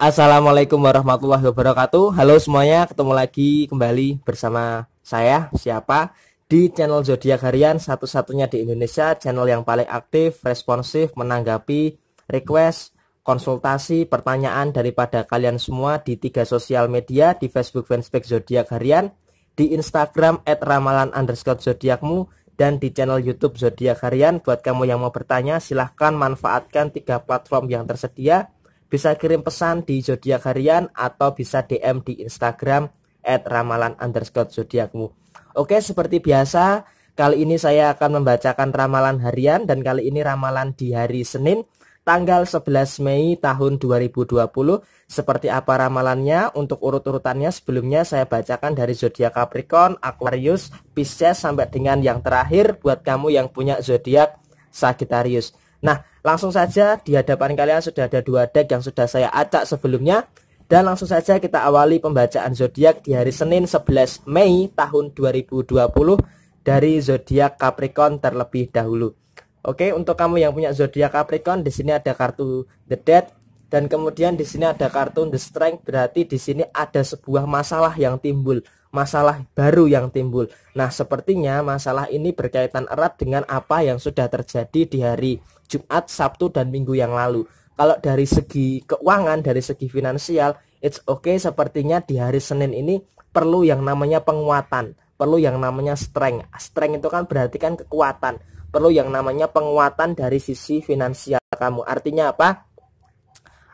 Assalamualaikum warahmatullahi wabarakatuh. Halo semuanya, ketemu lagi kembali bersama saya siapa di channel Zodiak Harian satu-satunya di Indonesia, channel yang paling aktif, responsif menanggapi request, konsultasi, pertanyaan daripada kalian semua di tiga sosial media di Facebook fanpage Zodiak Harian, di Instagram @ramalan_zodiakmu dan di channel YouTube Zodiak Harian. Buat kamu yang mau bertanya, silahkan manfaatkan tiga platform yang tersedia bisa kirim pesan di zodiak harian atau bisa DM di Instagram at ramalan underscore zodiakmu. Oke, seperti biasa, kali ini saya akan membacakan ramalan harian dan kali ini ramalan di hari Senin tanggal 11 Mei tahun 2020. Seperti apa ramalannya? Untuk urut-urutannya sebelumnya saya bacakan dari zodiak Capricorn, Aquarius, Pisces sampai dengan yang terakhir buat kamu yang punya zodiak Sagittarius. Nah, langsung saja di hadapan kalian sudah ada dua deck yang sudah saya acak sebelumnya. Dan langsung saja kita awali pembacaan zodiak di hari Senin 11 Mei tahun 2020 dari zodiak Capricorn terlebih dahulu. Oke, untuk kamu yang punya zodiak Capricorn di sini ada kartu The Dead dan kemudian di sini ada kartu The Strength berarti di sini ada sebuah masalah yang timbul masalah baru yang timbul. Nah, sepertinya masalah ini berkaitan erat dengan apa yang sudah terjadi di hari Jumat, Sabtu, dan Minggu yang lalu. Kalau dari segi keuangan, dari segi finansial, it's okay sepertinya di hari Senin ini perlu yang namanya penguatan, perlu yang namanya strength. Strength itu kan berarti kan kekuatan. Perlu yang namanya penguatan dari sisi finansial kamu. Artinya apa?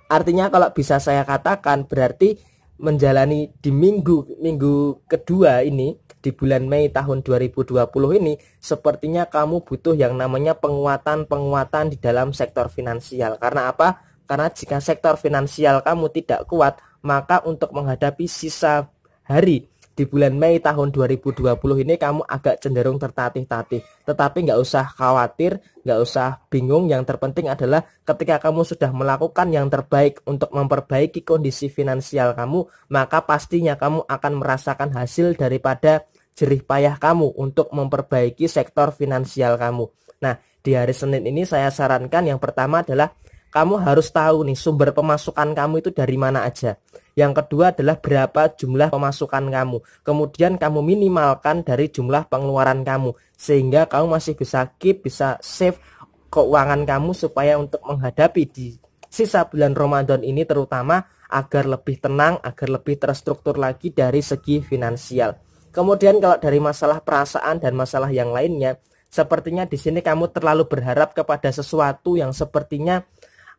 Artinya kalau bisa saya katakan berarti menjalani di minggu minggu kedua ini di bulan Mei tahun 2020 ini sepertinya kamu butuh yang namanya penguatan-penguatan di dalam sektor finansial. Karena apa? Karena jika sektor finansial kamu tidak kuat, maka untuk menghadapi sisa hari di bulan Mei tahun 2020 ini kamu agak cenderung tertatih-tatih. Tetapi nggak usah khawatir, nggak usah bingung. Yang terpenting adalah ketika kamu sudah melakukan yang terbaik untuk memperbaiki kondisi finansial kamu, maka pastinya kamu akan merasakan hasil daripada jerih payah kamu untuk memperbaiki sektor finansial kamu. Nah, di hari Senin ini saya sarankan yang pertama adalah kamu harus tahu nih sumber pemasukan kamu itu dari mana aja. Yang kedua adalah berapa jumlah pemasukan kamu. Kemudian kamu minimalkan dari jumlah pengeluaran kamu sehingga kamu masih bisa keep, bisa save keuangan kamu supaya untuk menghadapi di sisa bulan Ramadan ini terutama agar lebih tenang, agar lebih terstruktur lagi dari segi finansial. Kemudian kalau dari masalah perasaan dan masalah yang lainnya, sepertinya di sini kamu terlalu berharap kepada sesuatu yang sepertinya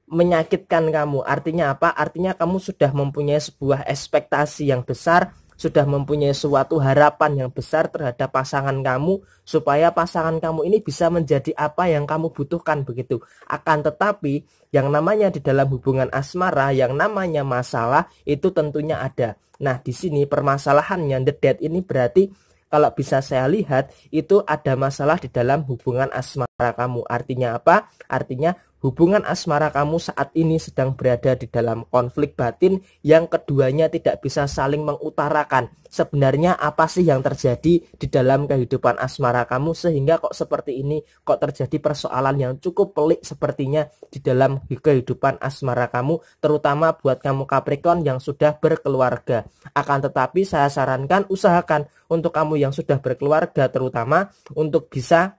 menyakitkan kamu. Artinya apa? Artinya kamu sudah mempunyai sebuah ekspektasi yang besar, sudah mempunyai suatu harapan yang besar terhadap pasangan kamu supaya pasangan kamu ini bisa menjadi apa yang kamu butuhkan begitu. Akan tetapi yang namanya di dalam hubungan asmara, yang namanya masalah itu tentunya ada. Nah, di sini permasalahannya the dead ini berarti kalau bisa saya lihat itu ada masalah di dalam hubungan asmara kamu. Artinya apa? Artinya Hubungan asmara kamu saat ini sedang berada di dalam konflik batin yang keduanya tidak bisa saling mengutarakan. Sebenarnya apa sih yang terjadi di dalam kehidupan asmara kamu sehingga kok seperti ini, kok terjadi persoalan yang cukup pelik sepertinya di dalam kehidupan asmara kamu, terutama buat kamu Capricorn yang sudah berkeluarga. Akan tetapi saya sarankan usahakan untuk kamu yang sudah berkeluarga terutama untuk bisa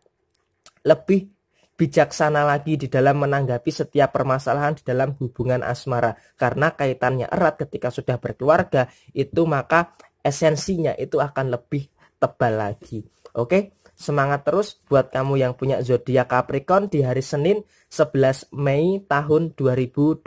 lebih bijaksana lagi di dalam menanggapi setiap permasalahan di dalam hubungan asmara karena kaitannya erat ketika sudah berkeluarga itu maka esensinya itu akan lebih tebal lagi. Oke, semangat terus buat kamu yang punya zodiak Capricorn di hari Senin 11 Mei tahun 2020.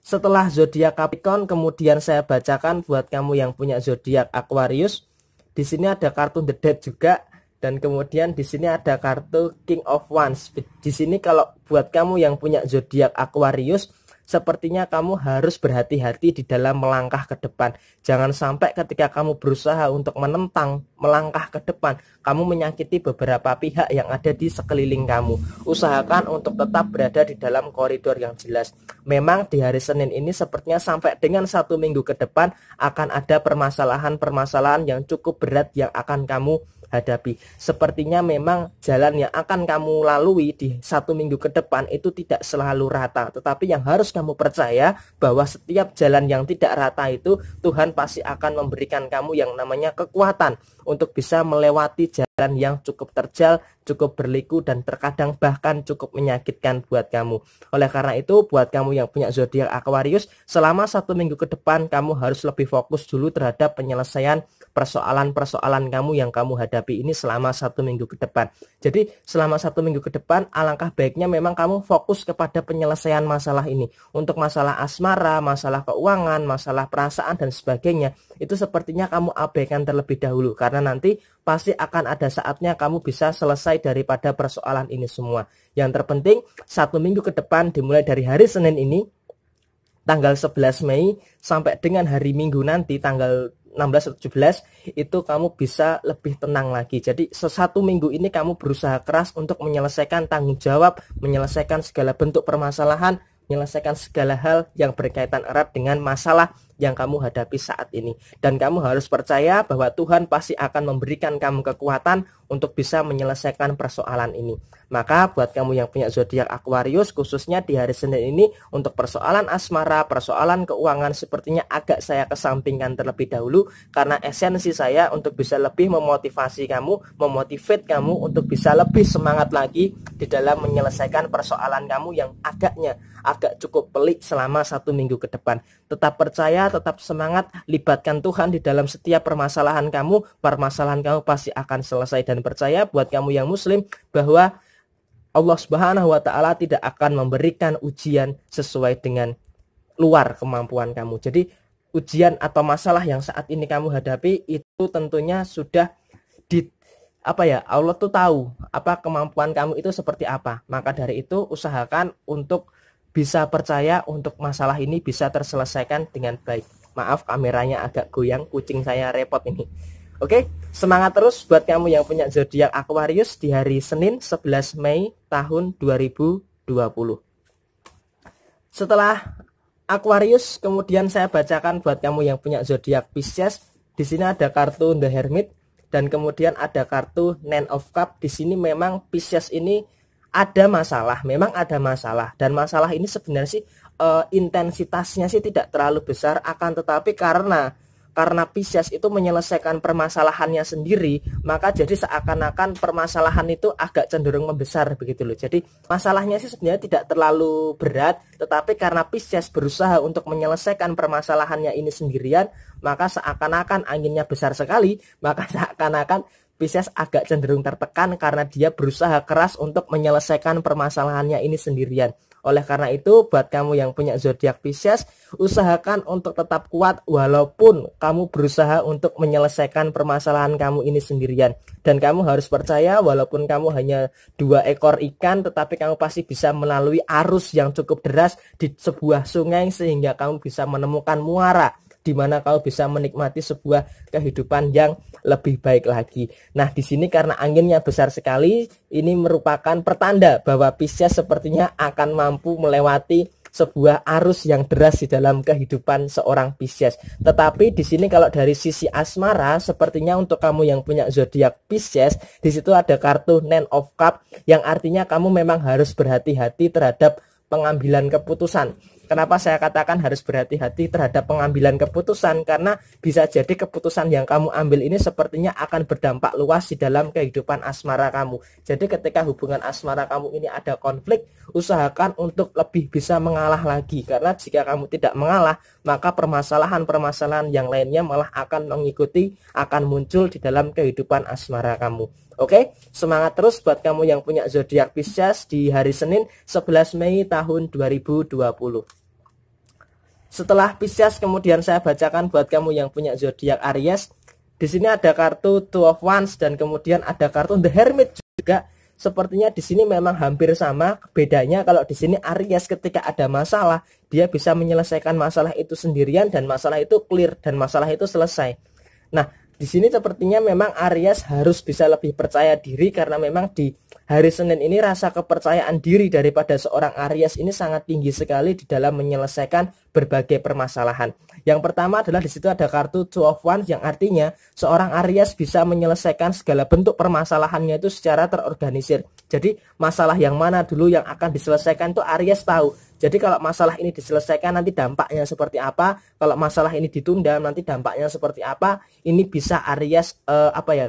Setelah zodiak Capricorn kemudian saya bacakan buat kamu yang punya zodiak Aquarius. Di sini ada kartu The Dead juga dan kemudian di sini ada kartu King of Wands. Di sini kalau buat kamu yang punya zodiak Aquarius, sepertinya kamu harus berhati-hati di dalam melangkah ke depan. Jangan sampai ketika kamu berusaha untuk menentang, melangkah ke depan, kamu menyakiti beberapa pihak yang ada di sekeliling kamu. Usahakan untuk tetap berada di dalam koridor yang jelas. Memang di hari Senin ini sepertinya sampai dengan satu minggu ke depan akan ada permasalahan-permasalahan yang cukup berat yang akan kamu hadapi. Sepertinya memang jalan yang akan kamu lalui di satu minggu ke depan itu tidak selalu rata. Tetapi yang harus kamu percaya bahwa setiap jalan yang tidak rata itu Tuhan pasti akan memberikan kamu yang namanya kekuatan untuk bisa melewati jalan yang cukup terjal, cukup berliku dan terkadang bahkan cukup menyakitkan buat kamu. Oleh karena itu, buat kamu yang punya zodiak Aquarius, selama satu minggu ke depan kamu harus lebih fokus dulu terhadap penyelesaian persoalan-persoalan kamu yang kamu hadapi ini selama satu minggu ke depan. Jadi selama satu minggu ke depan alangkah baiknya memang kamu fokus kepada penyelesaian masalah ini. Untuk masalah asmara, masalah keuangan, masalah perasaan dan sebagainya itu sepertinya kamu abaikan terlebih dahulu karena nanti pasti akan ada saatnya kamu bisa selesai daripada persoalan ini semua. Yang terpenting satu minggu ke depan dimulai dari hari Senin ini tanggal 11 Mei sampai dengan hari Minggu nanti tanggal 16 atau 17 itu kamu bisa lebih tenang lagi. Jadi sesatu minggu ini kamu berusaha keras untuk menyelesaikan tanggung jawab, menyelesaikan segala bentuk permasalahan, menyelesaikan segala hal yang berkaitan erat dengan masalah yang kamu hadapi saat ini. Dan kamu harus percaya bahwa Tuhan pasti akan memberikan kamu kekuatan untuk bisa menyelesaikan persoalan ini. Maka buat kamu yang punya zodiak Aquarius khususnya di hari Senin ini untuk persoalan asmara, persoalan keuangan sepertinya agak saya kesampingkan terlebih dahulu karena esensi saya untuk bisa lebih memotivasi kamu, memotivate kamu untuk bisa lebih semangat lagi di dalam menyelesaikan persoalan kamu yang agaknya agak cukup pelik selama satu minggu ke depan. Tetap percaya tetap semangat, libatkan Tuhan di dalam setiap permasalahan kamu. Permasalahan kamu pasti akan selesai dan percaya buat kamu yang muslim bahwa Allah Subhanahu wa taala tidak akan memberikan ujian sesuai dengan luar kemampuan kamu. Jadi ujian atau masalah yang saat ini kamu hadapi itu tentunya sudah di apa ya Allah tuh tahu apa kemampuan kamu itu seperti apa maka dari itu usahakan untuk bisa percaya untuk masalah ini bisa terselesaikan dengan baik. Maaf kameranya agak goyang, kucing saya repot ini. Oke, semangat terus buat kamu yang punya zodiak Aquarius di hari Senin 11 Mei tahun 2020. Setelah Aquarius, kemudian saya bacakan buat kamu yang punya zodiak Pisces. Di sini ada kartu The Hermit dan kemudian ada kartu Nine of Cup. Di sini memang Pisces ini ada masalah, memang ada masalah dan masalah ini sebenarnya sih uh, intensitasnya sih tidak terlalu besar akan tetapi karena karena Pisces itu menyelesaikan permasalahannya sendiri, maka jadi seakan-akan permasalahan itu agak cenderung membesar begitu loh. Jadi masalahnya sih sebenarnya tidak terlalu berat, tetapi karena Pisces berusaha untuk menyelesaikan permasalahannya ini sendirian, maka seakan-akan anginnya besar sekali, maka seakan-akan Pisces agak cenderung tertekan karena dia berusaha keras untuk menyelesaikan permasalahannya ini sendirian. Oleh karena itu, buat kamu yang punya zodiak Pisces, usahakan untuk tetap kuat walaupun kamu berusaha untuk menyelesaikan permasalahan kamu ini sendirian. Dan kamu harus percaya walaupun kamu hanya dua ekor ikan, tetapi kamu pasti bisa melalui arus yang cukup deras di sebuah sungai sehingga kamu bisa menemukan muara di mana kau bisa menikmati sebuah kehidupan yang lebih baik lagi. Nah, di sini karena anginnya besar sekali, ini merupakan pertanda bahwa Pisces sepertinya akan mampu melewati sebuah arus yang deras di dalam kehidupan seorang Pisces. Tetapi di sini kalau dari sisi asmara, sepertinya untuk kamu yang punya zodiak Pisces, di situ ada kartu Nine of Cup yang artinya kamu memang harus berhati-hati terhadap pengambilan keputusan Kenapa saya katakan harus berhati-hati terhadap pengambilan keputusan karena bisa jadi keputusan yang kamu ambil ini sepertinya akan berdampak luas di dalam kehidupan asmara kamu. Jadi ketika hubungan asmara kamu ini ada konflik, usahakan untuk lebih bisa mengalah lagi karena jika kamu tidak mengalah, maka permasalahan-permasalahan yang lainnya malah akan mengikuti akan muncul di dalam kehidupan asmara kamu. Oke, okay? semangat terus buat kamu yang punya zodiak Pisces di hari Senin 11 Mei tahun 2020. Setelah Pisces kemudian saya bacakan buat kamu yang punya zodiak Aries. Di sini ada kartu Two of Wands dan kemudian ada kartu The Hermit juga. Sepertinya di sini memang hampir sama. Bedanya kalau di sini Aries ketika ada masalah, dia bisa menyelesaikan masalah itu sendirian dan masalah itu clear dan masalah itu selesai. Nah, di sini sepertinya memang Arias harus bisa lebih percaya diri karena memang di Hari Senin ini rasa kepercayaan diri daripada seorang Aries ini sangat tinggi sekali di dalam menyelesaikan berbagai permasalahan. Yang pertama adalah di situ ada kartu Two of Wands yang artinya seorang Aries bisa menyelesaikan segala bentuk permasalahannya itu secara terorganisir. Jadi masalah yang mana dulu yang akan diselesaikan itu Aries tahu. Jadi kalau masalah ini diselesaikan nanti dampaknya seperti apa, kalau masalah ini ditunda nanti dampaknya seperti apa, ini bisa Aries uh, apa ya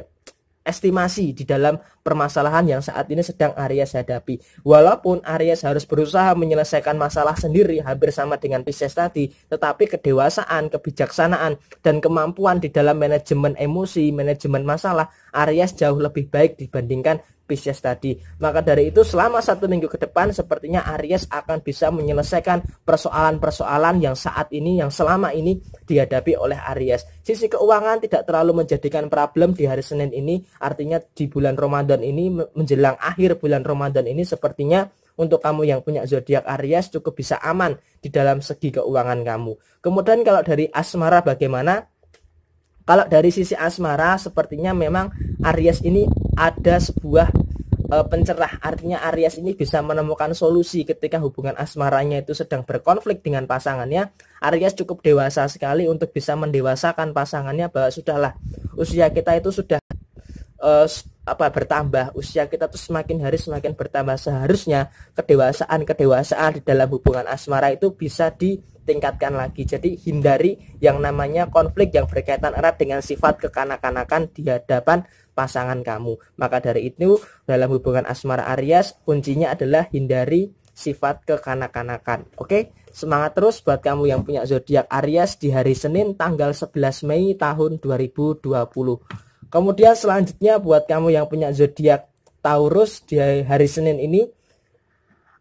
estimasi di dalam permasalahan yang saat ini sedang Aries hadapi. Walaupun Aries harus berusaha menyelesaikan masalah sendiri hampir sama dengan Pisces tadi, tetapi kedewasaan, kebijaksanaan, dan kemampuan di dalam manajemen emosi, manajemen masalah, Aries jauh lebih baik dibandingkan Pisces tadi. Maka dari itu selama satu minggu ke depan sepertinya Aries akan bisa menyelesaikan persoalan-persoalan yang saat ini, yang selama ini dihadapi oleh Aries. Sisi keuangan tidak terlalu menjadikan problem di hari Senin ini, artinya di bulan Ramadan ini, menjelang akhir bulan Ramadan ini sepertinya untuk kamu yang punya zodiak Aries cukup bisa aman di dalam segi keuangan kamu. Kemudian kalau dari asmara bagaimana? Kalau dari sisi asmara sepertinya memang Aries ini ada sebuah uh, pencerah. Artinya Aries ini bisa menemukan solusi ketika hubungan asmaranya itu sedang berkonflik dengan pasangannya. Aries cukup dewasa sekali untuk bisa mendewasakan pasangannya bahwa sudahlah usia kita itu sudah uh, apa bertambah usia kita tuh semakin hari semakin bertambah seharusnya kedewasaan kedewasaan di dalam hubungan asmara itu bisa ditingkatkan lagi jadi hindari yang namanya konflik yang berkaitan erat dengan sifat kekanak-kanakan di hadapan pasangan kamu. Maka dari itu, dalam hubungan asmara Aries, kuncinya adalah hindari sifat kekanak-kanakan. Oke, semangat terus buat kamu yang punya zodiak Aries di hari Senin tanggal 11 Mei tahun 2020. Kemudian selanjutnya buat kamu yang punya zodiak Taurus di hari Senin ini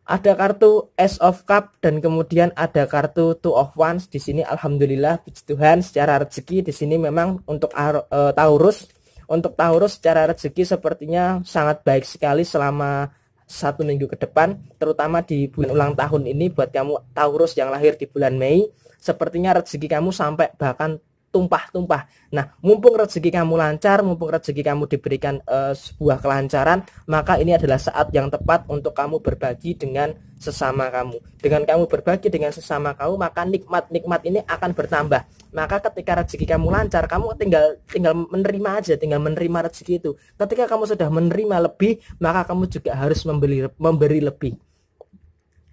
ada kartu S of Cup dan kemudian ada kartu Two of Wands di sini alhamdulillah puji Tuhan secara rezeki di sini memang untuk uh, Taurus untuk Taurus secara rezeki sepertinya sangat baik sekali selama satu minggu ke depan, terutama di bulan ulang tahun ini buat kamu Taurus yang lahir di bulan Mei, sepertinya rezeki kamu sampai bahkan tumpah-tumpah. Nah, mumpung rezeki kamu lancar, mumpung rezeki kamu diberikan uh, sebuah kelancaran, maka ini adalah saat yang tepat untuk kamu berbagi dengan sesama kamu. Dengan kamu berbagi dengan sesama kamu, maka nikmat-nikmat ini akan bertambah. Maka ketika rezeki kamu lancar, kamu tinggal tinggal menerima aja, tinggal menerima rezeki itu. Ketika kamu sudah menerima lebih, maka kamu juga harus memberi memberi lebih.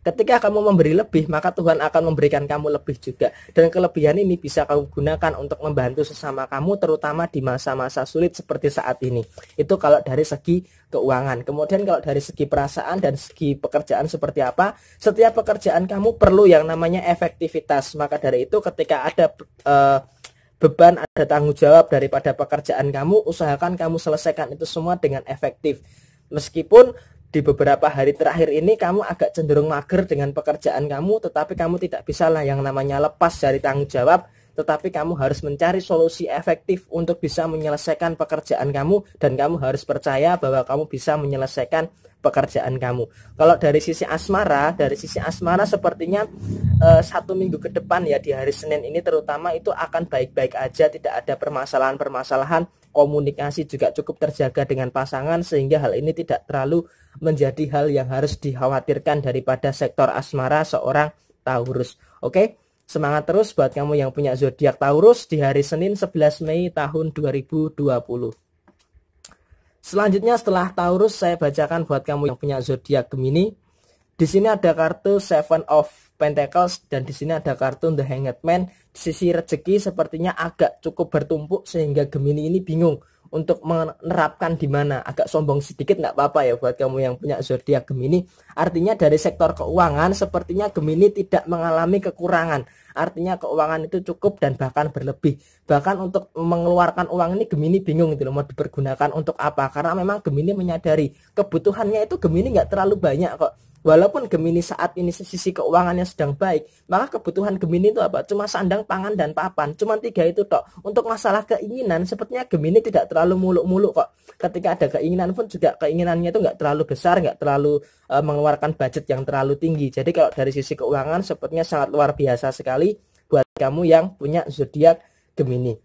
Ketika kamu memberi lebih, maka Tuhan akan memberikan kamu lebih juga. Dan kelebihan ini bisa kamu gunakan untuk membantu sesama kamu, terutama di masa-masa sulit seperti saat ini. Itu kalau dari segi keuangan. Kemudian kalau dari segi perasaan dan segi pekerjaan seperti apa, setiap pekerjaan kamu perlu yang namanya efektivitas. Maka dari itu ketika ada uh, beban, ada tanggung jawab daripada pekerjaan kamu, usahakan kamu selesaikan itu semua dengan efektif. Meskipun di beberapa hari terakhir ini kamu agak cenderung mager dengan pekerjaan kamu, tetapi kamu tidak bisa lah yang namanya lepas dari tanggung jawab, tetapi kamu harus mencari solusi efektif untuk bisa menyelesaikan pekerjaan kamu dan kamu harus percaya bahwa kamu bisa menyelesaikan pekerjaan kamu. Kalau dari sisi asmara, dari sisi asmara sepertinya eh, satu minggu ke depan ya di hari Senin ini terutama itu akan baik-baik aja, tidak ada permasalahan-permasalahan, komunikasi juga cukup terjaga dengan pasangan sehingga hal ini tidak terlalu menjadi hal yang harus dikhawatirkan daripada sektor asmara seorang Taurus. Oke, semangat terus buat kamu yang punya zodiak Taurus di hari Senin 11 Mei tahun 2020. Selanjutnya setelah Taurus saya bacakan buat kamu yang punya zodiak Gemini. Di sini ada kartu Seven of Pentacles dan di sini ada kartu The Hanged Man. sisi rezeki sepertinya agak cukup bertumpuk sehingga Gemini ini bingung untuk menerapkan di mana agak sombong sedikit nggak apa-apa ya buat kamu yang punya zodiak Gemini artinya dari sektor keuangan sepertinya Gemini tidak mengalami kekurangan artinya keuangan itu cukup dan bahkan berlebih bahkan untuk mengeluarkan uang ini Gemini bingung itu loh mau dipergunakan untuk apa karena memang Gemini menyadari kebutuhannya itu Gemini nggak terlalu banyak kok Walaupun Gemini saat ini sisi keuangannya sedang baik, maka kebutuhan Gemini itu apa? Cuma sandang, pangan, dan papan. Cuma tiga itu tok. Untuk masalah keinginan, sepertinya Gemini tidak terlalu muluk-muluk kok. Ketika ada keinginan pun juga keinginannya itu nggak terlalu besar, nggak terlalu uh, mengeluarkan budget yang terlalu tinggi. Jadi kalau dari sisi keuangan, sepertinya sangat luar biasa sekali buat kamu yang punya zodiak Gemini.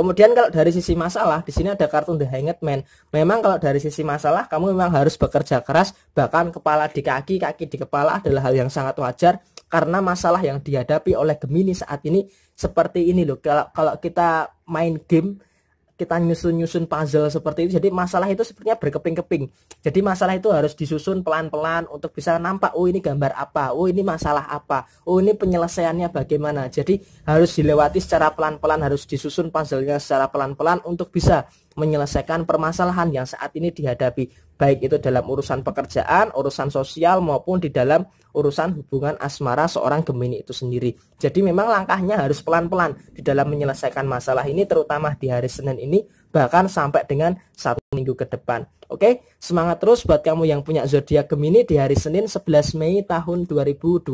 Kemudian kalau dari sisi masalah, di sini ada kartu The Hanged Man. Memang kalau dari sisi masalah, kamu memang harus bekerja keras, bahkan kepala di kaki, kaki di kepala adalah hal yang sangat wajar karena masalah yang dihadapi oleh Gemini saat ini seperti ini loh. Kalau kalau kita main game kita nyusun-nyusun puzzle seperti itu. Jadi masalah itu sepertinya berkeping-keping. Jadi masalah itu harus disusun pelan-pelan untuk bisa nampak, oh ini gambar apa, oh ini masalah apa, oh ini penyelesaiannya bagaimana. Jadi harus dilewati secara pelan-pelan, harus disusun puzzle-nya secara pelan-pelan untuk bisa menyelesaikan permasalahan yang saat ini dihadapi. Baik itu dalam urusan pekerjaan, urusan sosial maupun di dalam urusan hubungan asmara seorang Gemini itu sendiri. Jadi memang langkahnya harus pelan-pelan di dalam menyelesaikan masalah ini terutama di hari Senin ini bahkan sampai dengan satu minggu ke depan. Oke, semangat terus buat kamu yang punya zodiak Gemini di hari Senin 11 Mei tahun 2020.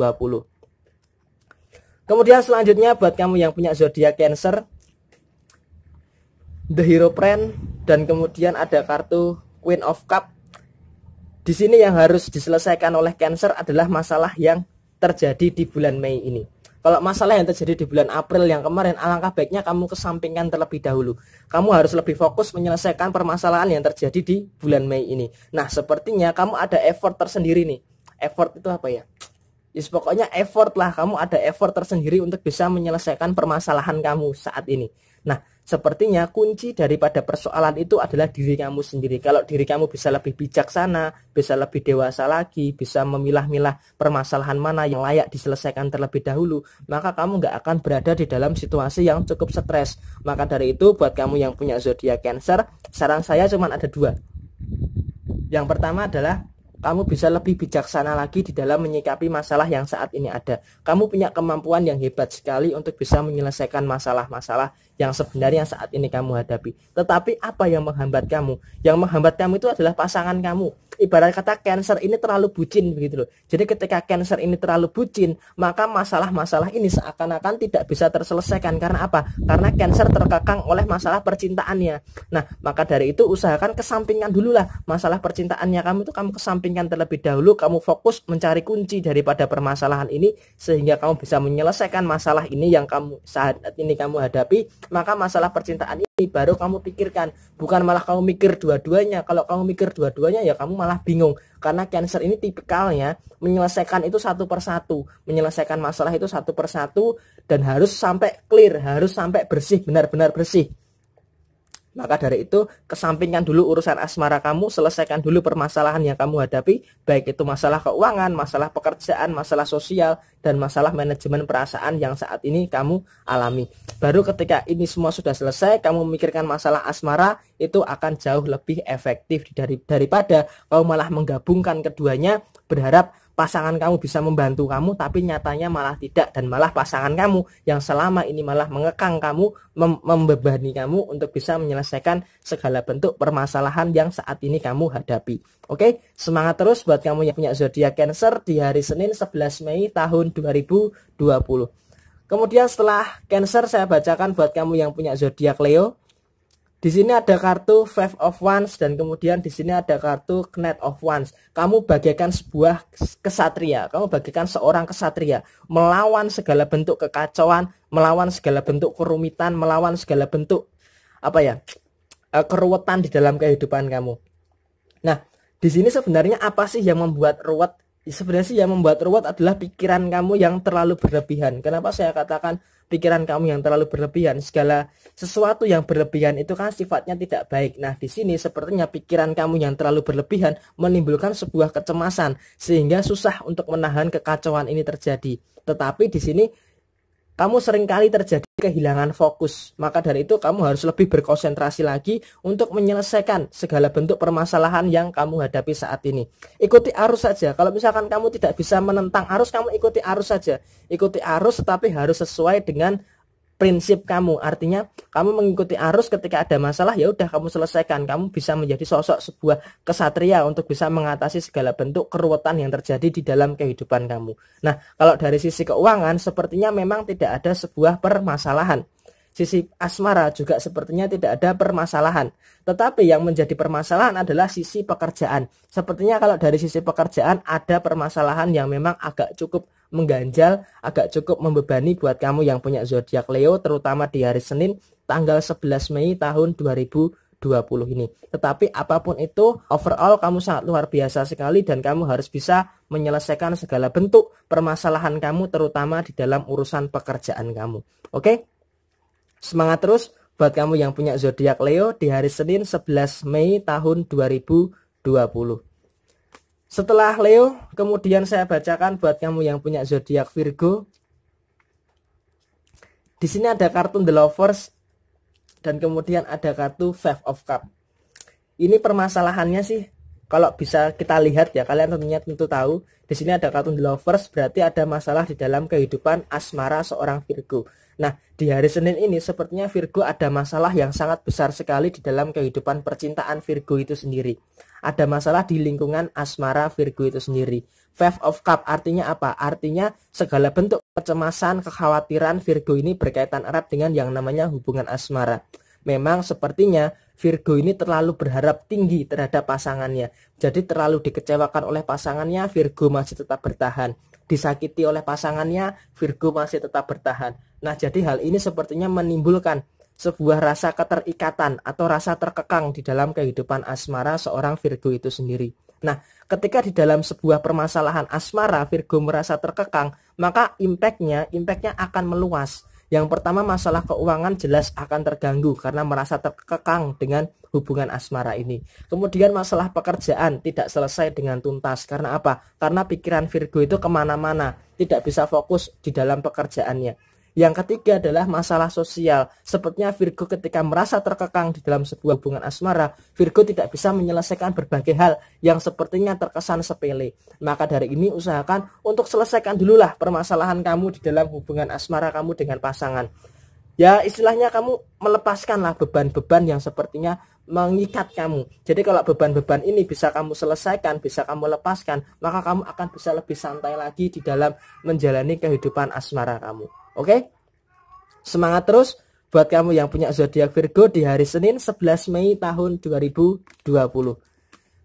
Kemudian selanjutnya buat kamu yang punya zodiak Cancer, The Hero Friend, dan kemudian ada kartu Queen of Cup di sini yang harus diselesaikan oleh Cancer adalah masalah yang terjadi di bulan Mei ini. Kalau masalah yang terjadi di bulan April yang kemarin, alangkah baiknya kamu kesampingkan terlebih dahulu. Kamu harus lebih fokus menyelesaikan permasalahan yang terjadi di bulan Mei ini. Nah, sepertinya kamu ada effort tersendiri nih. Effort itu apa ya? Ya, yes, pokoknya effort lah. Kamu ada effort tersendiri untuk bisa menyelesaikan permasalahan kamu saat ini. Nah, Sepertinya kunci daripada persoalan itu adalah diri kamu sendiri. Kalau diri kamu bisa lebih bijaksana, bisa lebih dewasa lagi, bisa memilah-milah permasalahan mana yang layak diselesaikan terlebih dahulu, maka kamu nggak akan berada di dalam situasi yang cukup stres. Maka dari itu, buat kamu yang punya zodiak Cancer, saran saya cuma ada dua. Yang pertama adalah kamu bisa lebih bijaksana lagi di dalam menyikapi masalah yang saat ini ada. Kamu punya kemampuan yang hebat sekali untuk bisa menyelesaikan masalah-masalah yang sebenarnya saat ini kamu hadapi. Tetapi apa yang menghambat kamu? Yang menghambat kamu itu adalah pasangan kamu. Ibarat kata cancer ini terlalu bucin begitu loh. Jadi ketika cancer ini terlalu bucin, maka masalah-masalah ini seakan-akan tidak bisa terselesaikan karena apa? Karena cancer terkekang oleh masalah percintaannya. Nah, maka dari itu usahakan kesampingkan dulu lah masalah percintaannya kamu itu kamu kesampingkan terlebih dahulu, kamu fokus mencari kunci daripada permasalahan ini sehingga kamu bisa menyelesaikan masalah ini yang kamu saat ini kamu hadapi maka masalah percintaan ini baru kamu pikirkan bukan malah kamu mikir dua-duanya kalau kamu mikir dua-duanya ya kamu malah bingung karena cancer ini tipikalnya menyelesaikan itu satu persatu menyelesaikan masalah itu satu persatu dan harus sampai clear harus sampai bersih benar-benar bersih maka dari itu, kesampingkan dulu urusan asmara kamu, selesaikan dulu permasalahan yang kamu hadapi, baik itu masalah keuangan, masalah pekerjaan, masalah sosial, dan masalah manajemen perasaan yang saat ini kamu alami. Baru ketika ini semua sudah selesai, kamu memikirkan masalah asmara, itu akan jauh lebih efektif daripada kamu malah menggabungkan keduanya, berharap pasangan kamu bisa membantu kamu tapi nyatanya malah tidak dan malah pasangan kamu yang selama ini malah mengekang kamu mem membebani kamu untuk bisa menyelesaikan segala bentuk permasalahan yang saat ini kamu hadapi. Oke, semangat terus buat kamu yang punya zodiak Cancer di hari Senin 11 Mei tahun 2020. Kemudian setelah Cancer saya bacakan buat kamu yang punya zodiak Leo di sini ada kartu Five of Wands dan kemudian di sini ada kartu Knight of Wands. Kamu bagaikan sebuah kesatria, kamu bagaikan seorang kesatria melawan segala bentuk kekacauan, melawan segala bentuk kerumitan, melawan segala bentuk apa ya? Eh, keruwetan di dalam kehidupan kamu. Nah, di sini sebenarnya apa sih yang membuat ruwet Ya, sebenarnya sih yang membuat ruwet adalah pikiran kamu yang terlalu berlebihan. Kenapa saya katakan pikiran kamu yang terlalu berlebihan? Segala sesuatu yang berlebihan itu kan sifatnya tidak baik. Nah, di sini sepertinya pikiran kamu yang terlalu berlebihan menimbulkan sebuah kecemasan sehingga susah untuk menahan kekacauan ini terjadi. Tetapi di sini kamu seringkali terjadi kehilangan fokus. Maka dari itu kamu harus lebih berkonsentrasi lagi untuk menyelesaikan segala bentuk permasalahan yang kamu hadapi saat ini. Ikuti arus saja. Kalau misalkan kamu tidak bisa menentang arus, kamu ikuti arus saja. Ikuti arus tetapi harus sesuai dengan prinsip kamu. Artinya kamu mengikuti arus ketika ada masalah ya udah kamu selesaikan. Kamu bisa menjadi sosok sebuah kesatria untuk bisa mengatasi segala bentuk keruwetan yang terjadi di dalam kehidupan kamu. Nah, kalau dari sisi keuangan sepertinya memang tidak ada sebuah permasalahan. Sisi asmara juga sepertinya tidak ada permasalahan. Tetapi yang menjadi permasalahan adalah sisi pekerjaan. Sepertinya kalau dari sisi pekerjaan ada permasalahan yang memang agak cukup mengganjal, agak cukup membebani buat kamu yang punya zodiak Leo terutama di hari Senin tanggal 11 Mei tahun 2020 ini. Tetapi apapun itu, overall kamu sangat luar biasa sekali dan kamu harus bisa menyelesaikan segala bentuk permasalahan kamu terutama di dalam urusan pekerjaan kamu. Oke? Semangat terus buat kamu yang punya zodiak Leo di hari Senin 11 Mei tahun 2020. Setelah Leo, kemudian saya bacakan buat kamu yang punya zodiak Virgo. Di sini ada kartu The Lovers dan kemudian ada kartu Five of Cup. Ini permasalahannya sih kalau bisa kita lihat ya kalian tentunya tentu tahu di sini ada kartu The Lovers berarti ada masalah di dalam kehidupan asmara seorang Virgo Nah, di hari Senin ini sepertinya Virgo ada masalah yang sangat besar sekali di dalam kehidupan percintaan Virgo itu sendiri. Ada masalah di lingkungan asmara Virgo itu sendiri. Five of Cup artinya apa? Artinya segala bentuk kecemasan, kekhawatiran Virgo ini berkaitan erat dengan yang namanya hubungan asmara. Memang sepertinya Virgo ini terlalu berharap tinggi terhadap pasangannya. Jadi terlalu dikecewakan oleh pasangannya, Virgo masih tetap bertahan. Disakiti oleh pasangannya, Virgo masih tetap bertahan. Nah, jadi hal ini sepertinya menimbulkan sebuah rasa keterikatan atau rasa terkekang di dalam kehidupan asmara seorang Virgo itu sendiri. Nah, ketika di dalam sebuah permasalahan asmara Virgo merasa terkekang, maka impactnya impactnya akan meluas yang pertama masalah keuangan jelas akan terganggu karena merasa terkekang dengan hubungan asmara ini. Kemudian masalah pekerjaan tidak selesai dengan tuntas karena apa? Karena pikiran Virgo itu kemana-mana, tidak bisa fokus di dalam pekerjaannya. Yang ketiga adalah masalah sosial. Sepertinya Virgo ketika merasa terkekang di dalam sebuah hubungan asmara, Virgo tidak bisa menyelesaikan berbagai hal yang sepertinya terkesan sepele. Maka dari ini usahakan untuk selesaikan dululah permasalahan kamu di dalam hubungan asmara kamu dengan pasangan. Ya istilahnya kamu melepaskanlah beban-beban yang sepertinya mengikat kamu. Jadi kalau beban-beban ini bisa kamu selesaikan, bisa kamu lepaskan, maka kamu akan bisa lebih santai lagi di dalam menjalani kehidupan asmara kamu. Oke? Okay? Semangat terus buat kamu yang punya zodiak Virgo di hari Senin 11 Mei tahun 2020.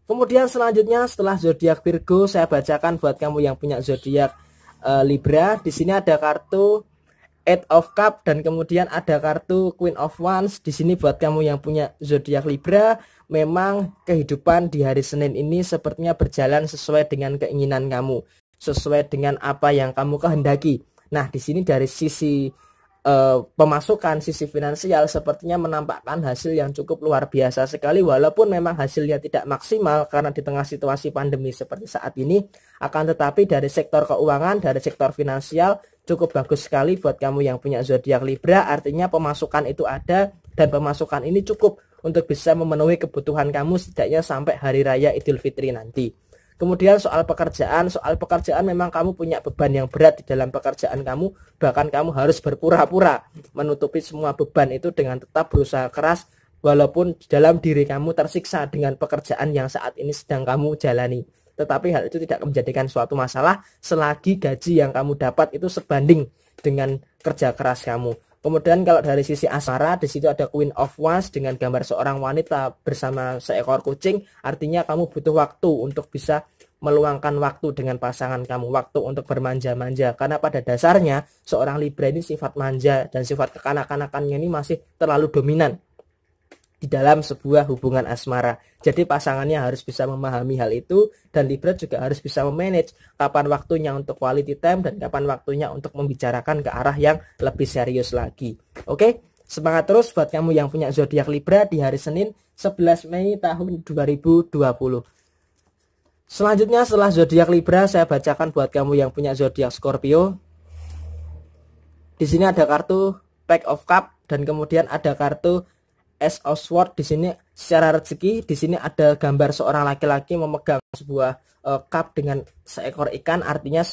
Kemudian selanjutnya setelah zodiak Virgo saya bacakan buat kamu yang punya zodiak uh, Libra. Di sini ada kartu Eight of Cup dan kemudian ada kartu Queen of Wands. Di sini buat kamu yang punya zodiak Libra, memang kehidupan di hari Senin ini sepertinya berjalan sesuai dengan keinginan kamu, sesuai dengan apa yang kamu kehendaki. Nah, di sini dari sisi uh, pemasukan, sisi finansial sepertinya menampakkan hasil yang cukup luar biasa sekali walaupun memang hasilnya tidak maksimal karena di tengah situasi pandemi seperti saat ini, akan tetapi dari sektor keuangan, dari sektor finansial cukup bagus sekali buat kamu yang punya zodiak Libra, artinya pemasukan itu ada dan pemasukan ini cukup untuk bisa memenuhi kebutuhan kamu setidaknya sampai hari raya Idul Fitri nanti. Kemudian soal pekerjaan, soal pekerjaan memang kamu punya beban yang berat di dalam pekerjaan kamu, bahkan kamu harus berpura-pura menutupi semua beban itu dengan tetap berusaha keras walaupun di dalam diri kamu tersiksa dengan pekerjaan yang saat ini sedang kamu jalani. Tetapi hal itu tidak menjadikan suatu masalah selagi gaji yang kamu dapat itu sebanding dengan kerja keras kamu. Kemudian kalau dari sisi asara, di situ ada Queen of Wands dengan gambar seorang wanita bersama seekor kucing. Artinya kamu butuh waktu untuk bisa meluangkan waktu dengan pasangan kamu, waktu untuk bermanja-manja. Karena pada dasarnya seorang Libra ini sifat manja dan sifat kekanak-kanakannya ini masih terlalu dominan di dalam sebuah hubungan asmara. Jadi pasangannya harus bisa memahami hal itu dan Libra juga harus bisa memanage kapan waktunya untuk quality time dan kapan waktunya untuk membicarakan ke arah yang lebih serius lagi. Oke, semangat terus buat kamu yang punya zodiak Libra di hari Senin 11 Mei tahun 2020. Selanjutnya setelah zodiak Libra saya bacakan buat kamu yang punya zodiak Scorpio. Di sini ada kartu Pack of Cup dan kemudian ada kartu S of Sword di sini secara rezeki di sini ada gambar seorang laki-laki memegang sebuah uh, cup dengan seekor ikan artinya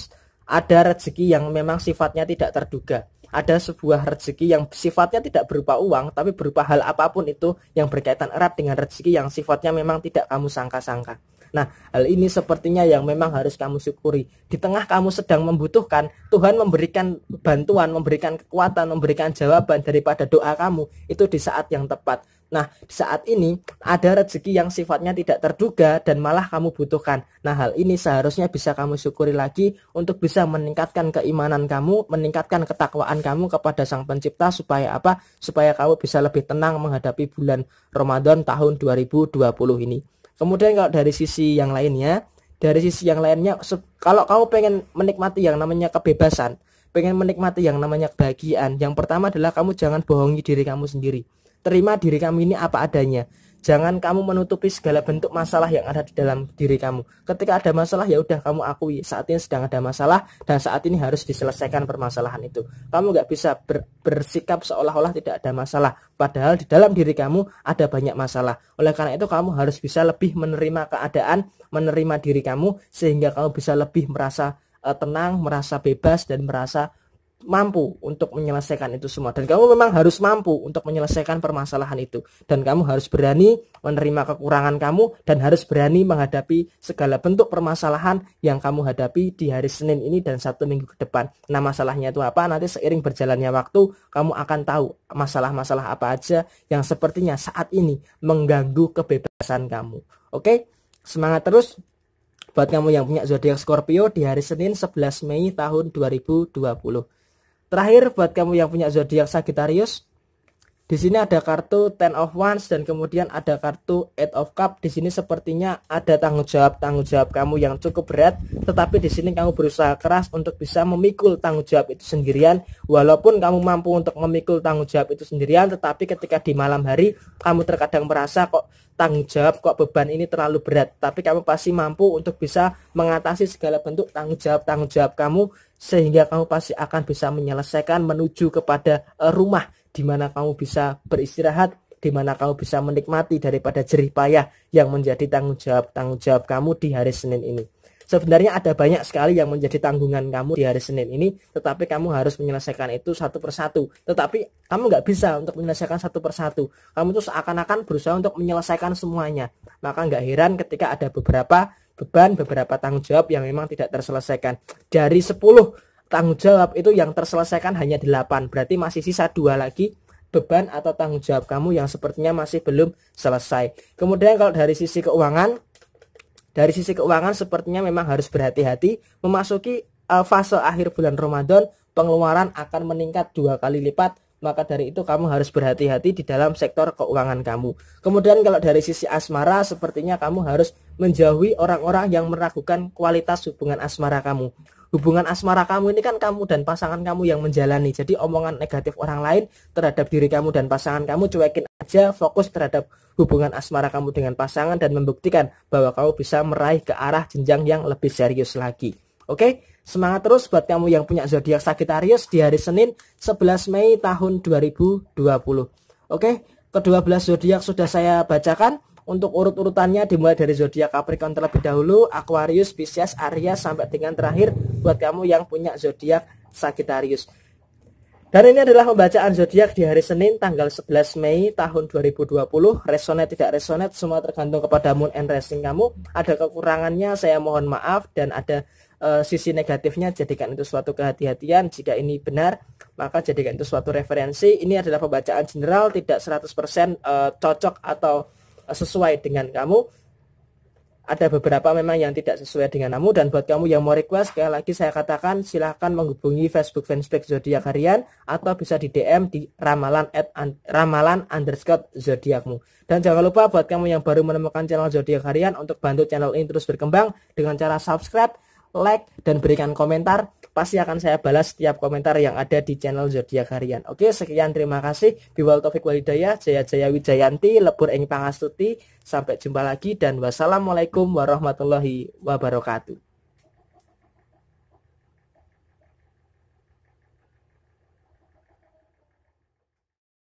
ada rezeki yang memang sifatnya tidak terduga. Ada sebuah rezeki yang sifatnya tidak berupa uang tapi berupa hal apapun itu yang berkaitan erat dengan rezeki yang sifatnya memang tidak kamu sangka-sangka. Nah, hal ini sepertinya yang memang harus kamu syukuri. Di tengah kamu sedang membutuhkan, Tuhan memberikan bantuan, memberikan kekuatan, memberikan jawaban daripada doa kamu itu di saat yang tepat. Nah, di saat ini ada rezeki yang sifatnya tidak terduga dan malah kamu butuhkan. Nah, hal ini seharusnya bisa kamu syukuri lagi untuk bisa meningkatkan keimanan kamu, meningkatkan ketakwaan kamu kepada Sang Pencipta supaya apa? Supaya kamu bisa lebih tenang menghadapi bulan Ramadan tahun 2020 ini. Kemudian kalau dari sisi yang lainnya, dari sisi yang lainnya kalau kamu pengen menikmati yang namanya kebebasan, pengen menikmati yang namanya kebahagiaan, yang pertama adalah kamu jangan bohongi diri kamu sendiri. Terima diri kamu ini apa adanya. Jangan kamu menutupi segala bentuk masalah yang ada di dalam diri kamu. Ketika ada masalah ya udah kamu akui saat ini sedang ada masalah dan saat ini harus diselesaikan permasalahan itu. Kamu nggak bisa ber, bersikap seolah-olah tidak ada masalah. Padahal di dalam diri kamu ada banyak masalah. Oleh karena itu kamu harus bisa lebih menerima keadaan, menerima diri kamu sehingga kamu bisa lebih merasa uh, tenang, merasa bebas dan merasa mampu untuk menyelesaikan itu semua dan kamu memang harus mampu untuk menyelesaikan permasalahan itu dan kamu harus berani menerima kekurangan kamu dan harus berani menghadapi segala bentuk permasalahan yang kamu hadapi di hari Senin ini dan satu minggu ke depan nah masalahnya itu apa nanti seiring berjalannya waktu kamu akan tahu masalah-masalah apa aja yang sepertinya saat ini mengganggu kebebasan kamu oke semangat terus buat kamu yang punya zodiak Scorpio di hari Senin 11 Mei tahun 2020 Terakhir buat kamu yang punya zodiak Sagittarius, di sini ada kartu Ten of Wands dan kemudian ada kartu Eight of Cup. Di sini sepertinya ada tanggung jawab tanggung jawab kamu yang cukup berat, tetapi di sini kamu berusaha keras untuk bisa memikul tanggung jawab itu sendirian. Walaupun kamu mampu untuk memikul tanggung jawab itu sendirian, tetapi ketika di malam hari kamu terkadang merasa kok tanggung jawab kok beban ini terlalu berat. Tapi kamu pasti mampu untuk bisa mengatasi segala bentuk tanggung jawab tanggung jawab kamu sehingga kamu pasti akan bisa menyelesaikan menuju kepada eh, rumah di mana kamu bisa beristirahat, di mana kamu bisa menikmati daripada jerih payah yang menjadi tanggung jawab tanggung jawab kamu di hari Senin ini. Sebenarnya ada banyak sekali yang menjadi tanggungan kamu di hari Senin ini, tetapi kamu harus menyelesaikan itu satu persatu. Tetapi kamu nggak bisa untuk menyelesaikan satu persatu. Kamu tuh seakan-akan berusaha untuk menyelesaikan semuanya. Maka nggak heran ketika ada beberapa beban beberapa tanggung jawab yang memang tidak terselesaikan. Dari 10 tanggung jawab itu yang terselesaikan hanya 8. Berarti masih sisa dua lagi beban atau tanggung jawab kamu yang sepertinya masih belum selesai. Kemudian kalau dari sisi keuangan, dari sisi keuangan sepertinya memang harus berhati-hati memasuki eh, fase akhir bulan Ramadan pengeluaran akan meningkat dua kali lipat maka dari itu kamu harus berhati-hati di dalam sektor keuangan kamu. Kemudian kalau dari sisi asmara sepertinya kamu harus menjauhi orang-orang yang meragukan kualitas hubungan asmara kamu. Hubungan asmara kamu ini kan kamu dan pasangan kamu yang menjalani. Jadi omongan negatif orang lain terhadap diri kamu dan pasangan kamu cuekin aja, fokus terhadap hubungan asmara kamu dengan pasangan dan membuktikan bahwa kamu bisa meraih ke arah jenjang yang lebih serius lagi. Oke, semangat terus buat kamu yang punya zodiak Sagittarius di hari Senin 11 Mei tahun 2020. Oke, kedua belas zodiak sudah saya bacakan. Untuk urut-urutannya dimulai dari zodiak Capricorn terlebih dahulu, Aquarius, Pisces, Aries sampai dengan terakhir buat kamu yang punya zodiak Sagittarius. Dan ini adalah pembacaan zodiak di hari Senin tanggal 11 Mei tahun 2020. Resonate tidak resonate semua tergantung kepada moon and rising kamu. Ada kekurangannya saya mohon maaf dan ada uh, sisi negatifnya jadikan itu suatu kehati-hatian. Jika ini benar maka jadikan itu suatu referensi. Ini adalah pembacaan general tidak 100% uh, eh, cocok atau sesuai dengan kamu ada beberapa memang yang tidak sesuai dengan kamu dan buat kamu yang mau request sekali lagi saya katakan silahkan menghubungi Facebook fanspage zodiak harian atau bisa di DM di ramalan at un, ramalan underscore zodiakmu dan jangan lupa buat kamu yang baru menemukan channel zodiak harian untuk bantu channel ini terus berkembang dengan cara subscribe like, dan berikan komentar. Pasti akan saya balas setiap komentar yang ada di channel Zodiak Harian. Oke, sekian terima kasih. Biwal Taufik Walidaya, Jaya Jaya Wijayanti, Lebur Engi Pangastuti. Sampai jumpa lagi dan wassalamualaikum warahmatullahi wabarakatuh.